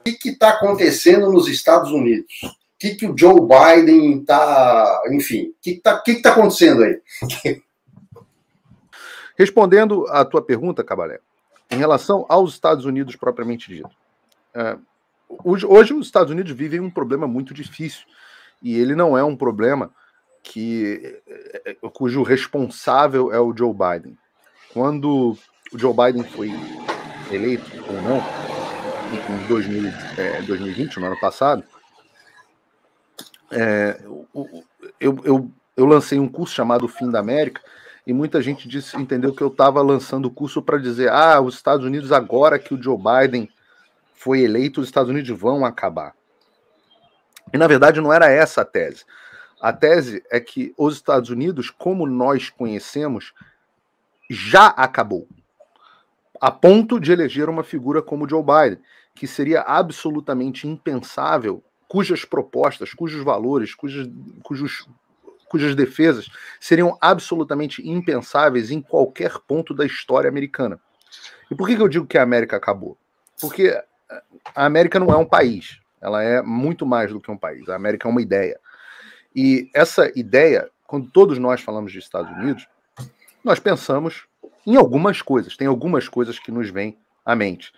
O que está acontecendo nos Estados Unidos? O que, que o Joe Biden está. Enfim, o que está que que tá acontecendo aí? Respondendo à tua pergunta, Cabalé, em relação aos Estados Unidos propriamente dito. É, hoje, hoje, os Estados Unidos vivem um problema muito difícil. E ele não é um problema que é, é, cujo responsável é o Joe Biden. Quando o Joe Biden foi eleito ou não, em 2000, é, 2020, no ano passado, é, eu, eu, eu lancei um curso chamado Fim da América, e muita gente disse, entendeu que eu estava lançando o curso para dizer: ah, os Estados Unidos, agora que o Joe Biden foi eleito, os Estados Unidos vão acabar. E na verdade não era essa a tese. A tese é que os Estados Unidos, como nós conhecemos, já acabou. A ponto de eleger uma figura como Joe Biden que seria absolutamente impensável, cujas propostas, cujos valores, cujos, cujos, cujas defesas seriam absolutamente impensáveis em qualquer ponto da história americana. E por que, que eu digo que a América acabou? Porque a América não é um país, ela é muito mais do que um país. A América é uma ideia. E essa ideia, quando todos nós falamos de Estados Unidos, nós pensamos em algumas coisas, tem algumas coisas que nos vêm à mente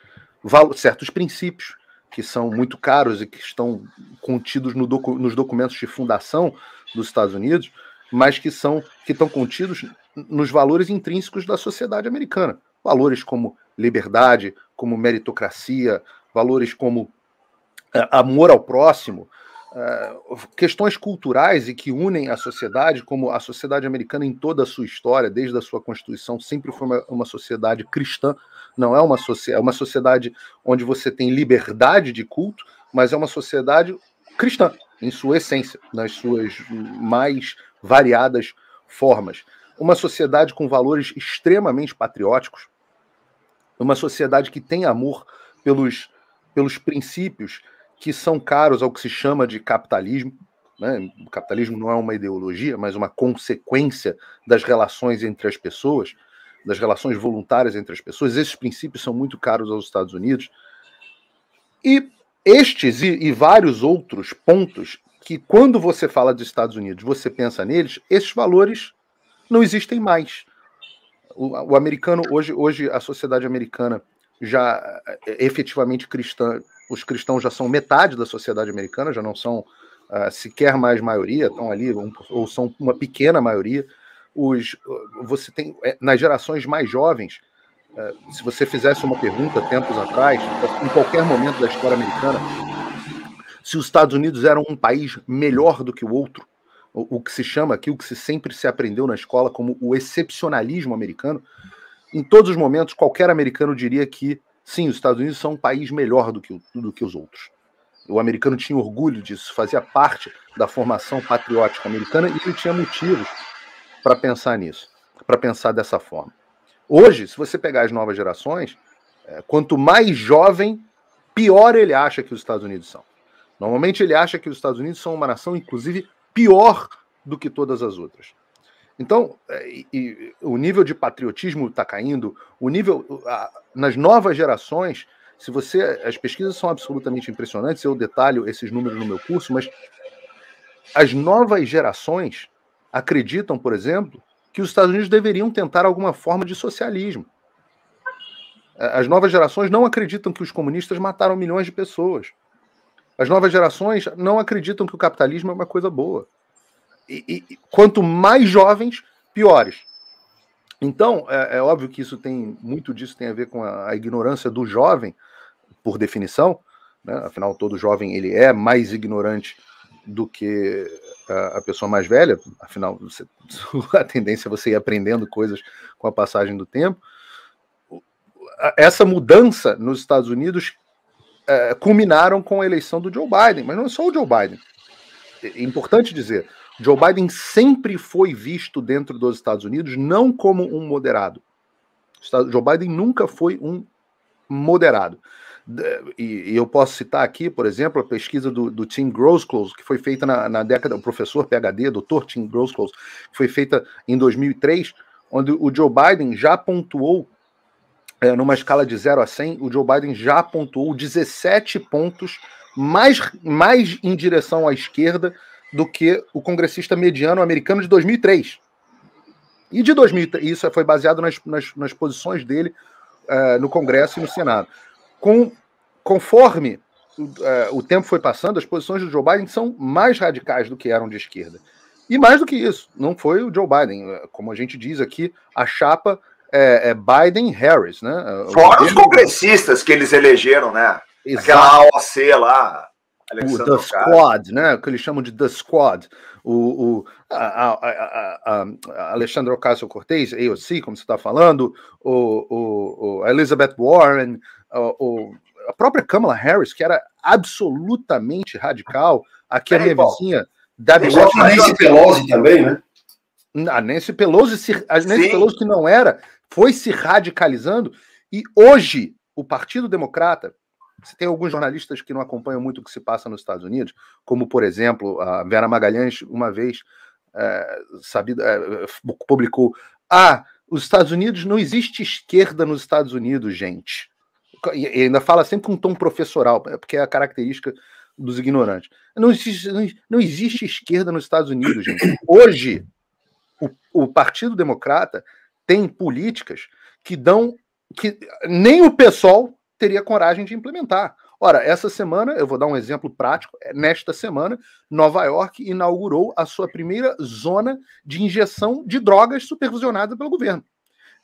certos princípios que são muito caros e que estão contidos no docu nos documentos de fundação dos Estados Unidos, mas que são que estão contidos nos valores intrínsecos da sociedade americana, valores como liberdade, como meritocracia, valores como é, amor ao próximo, ah, questões culturais e que unem a sociedade, como a sociedade americana em toda a sua história, desde a sua constituição, sempre foi uma, uma sociedade cristã. Não é uma, é uma sociedade onde você tem liberdade de culto, mas é uma sociedade cristã em sua essência, nas suas mais variadas formas. Uma sociedade com valores extremamente patrióticos, uma sociedade que tem amor pelos, pelos princípios que são caros ao que se chama de capitalismo. Né? O capitalismo não é uma ideologia, mas uma consequência das relações entre as pessoas, das relações voluntárias entre as pessoas. Esses princípios são muito caros aos Estados Unidos. E estes e, e vários outros pontos que, quando você fala dos Estados Unidos, você pensa neles, esses valores não existem mais. O, o americano, hoje, hoje, a sociedade americana já é, efetivamente cristã os cristãos já são metade da sociedade americana, já não são uh, sequer mais maioria, estão ali, um, ou são uma pequena maioria. Os, ah, você tem, é, nas gerações mais jovens, ah, se você fizesse uma pergunta tempos atrás, em qualquer momento da história americana, se os Estados Unidos eram um país melhor do que o outro, o, o que se chama aqui, o que se sempre se aprendeu na escola como o excepcionalismo americano, em todos os momentos, qualquer americano diria que Sim, os Estados Unidos são um país melhor do que, do que os outros. O americano tinha orgulho disso, fazia parte da formação patriótica americana e ele tinha motivos para pensar nisso, para pensar dessa forma. Hoje, se você pegar as novas gerações, é, quanto mais jovem, pior ele acha que os Estados Unidos são. Normalmente ele acha que os Estados Unidos são uma nação, inclusive, pior do que todas as outras. Então, é, e, e, o nível de patriotismo está caindo, o nível. A, nas novas gerações, se você. As pesquisas são absolutamente impressionantes, eu detalho esses números no meu curso, mas as novas gerações acreditam, por exemplo, que os Estados Unidos deveriam tentar alguma forma de socialismo. As novas gerações não acreditam que os comunistas mataram milhões de pessoas. As novas gerações não acreditam que o capitalismo é uma coisa boa e, e quanto mais jovens, piores. Então, é, é, óbvio que isso tem muito disso tem a ver com a, a ignorância do jovem, por definição. Né? Afinal, todo jovem ele é mais ignorante do que a, é, a pessoa mais velha. Afinal, você, a tendência é você ir aprendendo coisas com a passagem do tempo. Essa mudança nos Estados Unidos é, culminaram com a eleição do Joe Biden, mas não é só o Joe Biden. É importante dizer, Joe Biden sempre foi visto dentro dos Estados Unidos não como um moderado. Joe Biden nunca foi um moderado. E, eu posso citar aqui, por exemplo, a pesquisa do, do Tim Grossclose, que foi feita na, na década, o professor PhD, doutor Tim Grossclose, que foi feita em 2003, onde o Joe Biden já pontuou, é, numa escala de 0 a 100, o Joe Biden já pontuou 17 pontos mais, mais em direção à esquerda do que o congressista mediano americano de 2003. E de 2003, isso foi baseado nas, nas, nas posições dele uh, no Congresso e no Senado. Com, conforme uh, o tempo foi passando, as posições do Joe Biden são mais radicais do que eram de esquerda. E mais do que isso, não foi o Joe Biden. Como a gente diz aqui, a chapa é, é Biden-Harris. Né? É, Fora os congressistas que eles elegeram, né? Exato. Aquela AOC lá. Alexandre o The Squad, né? O que eles chamam de The Squad. O, o a, a, a, a Alexandre Ocasio-Cortez, AOC, como você está falando, o, o, a Elizabeth Warren, o, a própria Kamala Harris, que era absolutamente radical, aqui é, a minha bom. vizinha... Davi né? a Nancy Pelosi também, né? A Nancy Pelosi, a Nancy Pelosi que não era, foi se radicalizando, e hoje o Partido Democrata você tem alguns jornalistas que não acompanham muito o que se passa nos Estados Unidos, como, por exemplo, a Vera Magalhães, uma vez é, sabida, é, publicou: Ah, os Estados Unidos não existe esquerda nos Estados Unidos, gente. E ainda fala sempre com um tom professoral, é, porque é a característica dos ignorantes. Não existe, não existe esquerda nos Estados Unidos, gente. Hoje, o, o Partido Democrata tem políticas que dão. que nem o pessoal teria coragem de implementar. Ora, essa semana, eu vou dar um exemplo prático, é, nesta semana, Nova York inaugurou a sua primeira zona de injeção de drogas supervisionada pelo governo.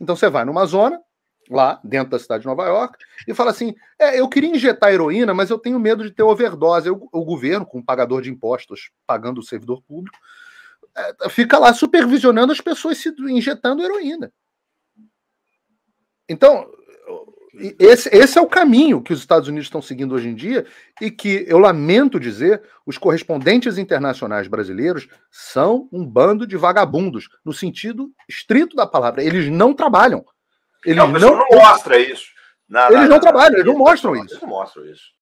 Então você vai numa zona, lá dentro da cidade de Nova York, e fala assim: é, eu queria injetar heroína, mas eu tenho medo de ter overdose. Eu, o governo, com pagador de impostos, pagando o servidor público, é, fica lá supervisionando as pessoas se injetando heroína. Então, esse, esse é o caminho que os Estados Unidos estão seguindo hoje em dia e que, eu lamento dizer, os correspondentes internacionais brasileiros são um bando de vagabundos, no sentido estrito da palavra. Eles não trabalham. Eles não, não, não mostra isso. Na, eles na, não na, trabalham, eles não mostram isso. Eles não mostram isso.